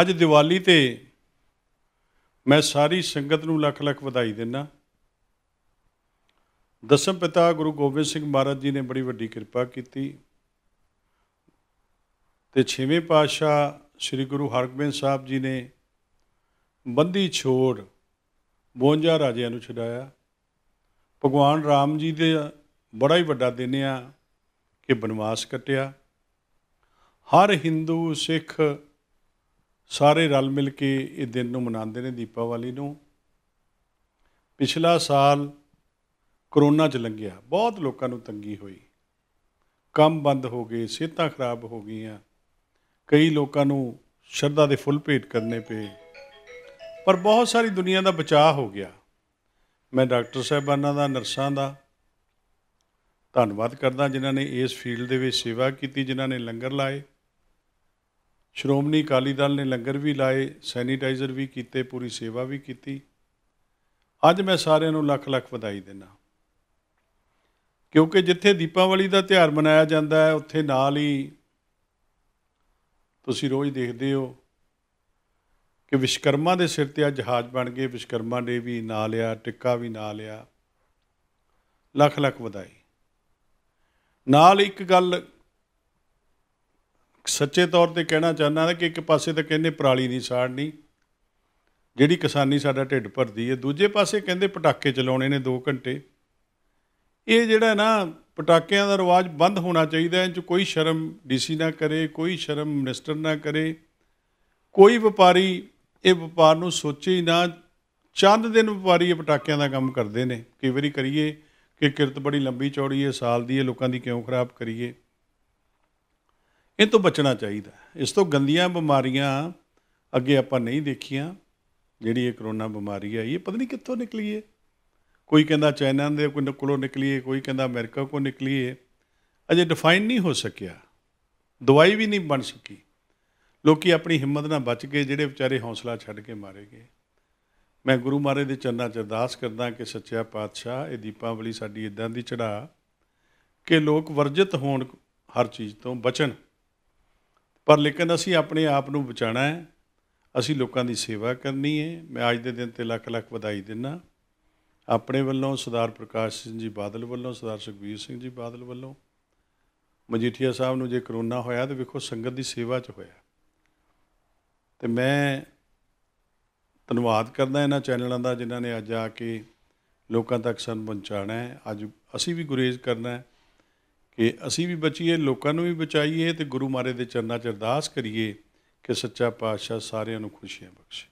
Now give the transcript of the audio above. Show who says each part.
Speaker 1: ਅੱਜ ਦੀਵਾਲੀ ਤੇ ਮੈਂ ਸਾਰੀ ਸੰਗਤ ਨੂੰ ਲੱਖ ਲੱਖ ਵਧਾਈ ਦਿੰਦਾ ਦਸਮ ਪਿਤਾ ਗੁਰੂ ਗੋਬਿੰਦ ਸਿੰਘ ਮਹਾਰਾਜ ਜੀ ਨੇ ਬੜੀ ਵੱਡੀ ਕਿਰਪਾ ਕੀਤੀ ਤੇ ਛੇਵੇਂ ਪਾਤਸ਼ਾਹ ਸ੍ਰੀ ਗੁਰੂ ਹਰਗੋਬਿੰਦ ਸਾਹਿਬ ਜੀ ਨੇ ਬੰਦੀ ਛੋੜ 52 ਰਾਜਿਆਂ ਨੂੰ ਛਡਾਇਆ ਭਗਵਾਨ ਰਾਮ ਜੀ ਦੇ ਬੜਾ ਹੀ ਵੱਡਾ ਦਿਨ ਆ ਕਿ ਬਨਵਾਸ ਕਟਿਆ ਹਰ ਹਿੰਦੂ ਸਿੱਖ ਸਾਰੇ ਰਲ ਮਿਲ ਕੇ ਇਹ ਦਿਨ ਨੂੰ ਮਨਾਉਂਦੇ ਨੇ ਦੀਪਾਵਲੀ ਨੂੰ ਪਿਛਲਾ ਸਾਲ ਕਰੋਨਾ ਚ ਲੰਗਿਆ ਬਹੁਤ ਲੋਕਾਂ ਨੂੰ ਤੰਗੀ ਹੋਈ ਕੰਮ ਬੰਦ ਹੋ ਗਏ ਸਿਹਤਾਂ ਖਰਾਬ ਹੋ ਗਈਆਂ ਕਈ ਲੋਕਾਂ ਨੂੰ ਸ਼ਰਧਾ ਦੇ ਫੁੱਲ ਭੇਟ ਕਰਨੇ ਪਏ ਪਰ ਬਹੁਤ ਸਾਰੀ ਦੁਨੀਆ ਦਾ ਬਚਾਅ ਹੋ ਗਿਆ ਮੈਂ ਡਾਕਟਰ ਸਾਹਿਬਾਨਾਂ ਦਾ ਨਰਸਾਂ ਦਾ ਧੰਨਵਾਦ ਕਰਦਾ ਜਿਨ੍ਹਾਂ ਨੇ ਇਸ ਫੀਲਡ ਦੇ ਵਿੱਚ ਸੇਵਾ ਕੀਤੀ ਜਿਨ੍ਹਾਂ ਨੇ ਲੰਗਰ ਲਾਏ ਸ਼੍ਰੋਮਣੀ ਅਕਾਲੀ ਦਲ ਨੇ ਲੰਗਰ ਵੀ ਲਾਏ ਸੈਨੀਟਾਈਜ਼ਰ ਵੀ ਕੀਤੇ ਪੂਰੀ ਸੇਵਾ ਵੀ ਕੀਤੀ ਅੱਜ ਮੈਂ ਸਾਰਿਆਂ ਨੂੰ ਲੱਖ ਲੱਖ ਵਧਾਈ ਦਿੰਦਾ ਕਿਉਂਕਿ ਜਿੱਥੇ ਦੀਪਾਵਲੀ ਦਾ ਤਿਹਾਰ ਮਨਾਇਆ ਜਾਂਦਾ ਹੈ ਉੱਥੇ ਨਾਲ ਹੀ ਤੁਸੀਂ ਰੋਜ਼ ਦੇਖਦੇ ਹੋ ਕਿ ਵਿਸ਼ਕਰਮਾ ਦੇ ਸਿਰ ਤੇ ਆ ਜਹਾਜ਼ ਬਣ ਗਏ ਵਿਸ਼ਕਰਮਾ ਨੇ ਵੀ ਨਾ ਲਿਆ ਟਿੱਕਾ ਵੀ ਨਾ ਲਿਆ ਲੱਖ ਲੱਖ ਵਧਾਈ ਨਾਲ ਇੱਕ ਗੱਲ ਸੱਚੇ ਤੌਰ ਤੇ ਕਹਿਣਾ ਚਾਹੁੰਦਾ ਕਿ ਇੱਕ ਪਾਸੇ ਤਾਂ ਕਹਿੰਦੇ ਪਰਾਲੀ ਨਹੀਂ ਸਾੜਨੀ ਜਿਹੜੀ ਕਿਸਾਨੀ ਸਾਡਾ ਢਿੱਡ ਭਰਦੀ ਹੈ ਦੂਜੇ ਪਾਸੇ ਕਹਿੰਦੇ ਪਟਾਕੇ ਚਲਾਉਣੇ ਨੇ 2 ਘੰਟੇ ਇਹ ਜਿਹੜਾ ਨਾ ਪਟਾਕਿਆਂ ਦਾ ਰਿਵਾਜ ਬੰਦ ਹੋਣਾ ਚਾਹੀਦਾ ਹੈ ਚ ਕੋਈ ਸ਼ਰਮ ਡੀਸੀ ਨਾ ਕਰੇ ਕੋਈ ਸ਼ਰਮ ਮਿਨਿਸਟਰ ਨਾ ਕਰੇ ਕੋਈ ਵਪਾਰੀ ਇਹ ਵਪਾਰ ਨੂੰ ਸੋਚੇ ਹੀ ਨਾ ਚੰਦ ਦਿਨ ਵਪਾਰੀ ਇਹ ਪਟਾਕਿਆਂ ਦਾ ਕੰਮ ਕਰਦੇ ਨੇ ਕਈ ਵਾਰੀ ਕਰੀਏ ਕਿ ਕਿਰਤ ਬੜੀ ਲੰਬੀ ਚੌੜੀ ਹੈ ਸਾਲ ਦੀ ਹੈ ਲੋਕਾਂ ਦੀ ਕਿਉਂ ਖਰਾਬ ਕਰੀਏ ਇਹ ਤੋਂ ਬਚਣਾ ਚਾਹੀਦਾ ਇਸ ਤੋਂ ਗੰਦੀਆਂ ਬਿਮਾਰੀਆਂ ਅੱਗੇ ਆਪਾਂ ਨਹੀਂ ਦੇਖੀਆਂ ਜਿਹੜੀ ਇਹ ਕਰੋਨਾ ਬਿਮਾਰੀ ਆਈ ਇਹ ਪਤਾ ਨਹੀਂ ਕਿੱਥੋਂ ਨਿਕਲੀ ਏ ਕੋਈ ਕਹਿੰਦਾ ਚਾਈਨਾ ਦੇ ਕੋਈ ਕੋਲੋਂ ਨਿਕਲੀ ਏ ਕੋਈ ਕਹਿੰਦਾ ਅਮਰੀਕਾ ਕੋ ਨਿਕਲੀ ਏ ਅਜੇ ਡਿਫਾਈਨ ਨਹੀਂ ਹੋ ਸਕਿਆ ਦਵਾਈ ਵੀ ਨਹੀਂ ਬਣ ਸਕੀ ਲੋਕੀ ਆਪਣੀ ਹਿੰਮਤ ਨਾਲ ਬਚ ਗਏ ਜਿਹੜੇ ਵਿਚਾਰੇ ਹੌਸਲਾ ਛੱਡ ਕੇ ਮਾਰੇ ਗਏ ਮੈਂ ਗੁਰੂ ਮਾਰੇ ਦੇ ਚਰਨਾਂ 'ਚ ਅਰਦਾਸ ਕਰਦਾ ਕਿ ਸੱਚਾ ਪਾਤਸ਼ਾਹ ਇਹ ਦੀਪਾਵਲੀ ਸਾਡੀ ਇਦਾਂ ਦੀ ਚੜਾ ਕਿ ਲੋਕ ਵਰਜਿਤ ਹੋਣ ਹਰ ਚੀਜ਼ ਤੋਂ ਬਚਣ ਪਰ ਲੇਕਿਨ ਅਸੀਂ ਆਪਣੇ ਆਪ ਨੂੰ ਬਚਾਣਾ ਹੈ ਅਸੀਂ ਲੋਕਾਂ ਦੀ ਸੇਵਾ ਕਰਨੀ ਹੈ ਮੈਂ ਅੱਜ ਦੇ ਦਿਨ ਤੇ ਲੱਖ ਲੱਖ ਵਧਾਈ ਦਿੰਨਾ ਆਪਣੇ ਵੱਲੋਂ ਸਰਦਾਰ ਪ੍ਰਕਾਸ਼ ਸਿੰਘ ਜੀ ਬਾਦਲ ਵੱਲੋਂ ਸਰਦਾਰ ਸੁਖਬੀਰ ਸਿੰਘ ਜੀ ਬਾਦਲ ਵੱਲੋਂ ਮਜੀਠੀਆ ਸਾਹਿਬ ਨੂੰ ਜੇ ਕਰੋਨਾ ਹੋਇਆ ਤੇ ਵੇਖੋ ਸੰਗਤ ਦੀ ਸੇਵਾ 'ਚ ਹੋਇਆ ਤੇ ਮੈਂ ਧੰਨਵਾਦ ਕਰਦਾ ਇਹਨਾਂ ਚੈਨਲਾਂ ਦਾ ਜਿਨ੍ਹਾਂ ਨੇ ਅੱਜ ਆ ਕੇ ਲੋਕਾਂ ਤੱਕ ਸਾਨੂੰ ਪਹੁੰਚਾਣਾ ਹੈ ਅੱਜ ਅਸੀਂ ਵੀ ਗੁਰੇਜ਼ ਕਰਨਾ ਹੈ ਕਿ ਅਸੀਂ ਵੀ ਬਚੀਏ ਲੋਕਾਂ ਨੂੰ ਵੀ ਬਚਾਈਏ ਤੇ ਗੁਰੂ ਮਾਰੇ ਦੇ ਚਰਨਾਂ 'ਚ ਅਰਦਾਸ ਕਰੀਏ ਕਿ ਸੱਚਾ ਪਾਤਸ਼ਾਹ ਸਾਰਿਆਂ ਨੂੰ ਖੁਸ਼ੀਆਂ ਬਖਸ਼ੇ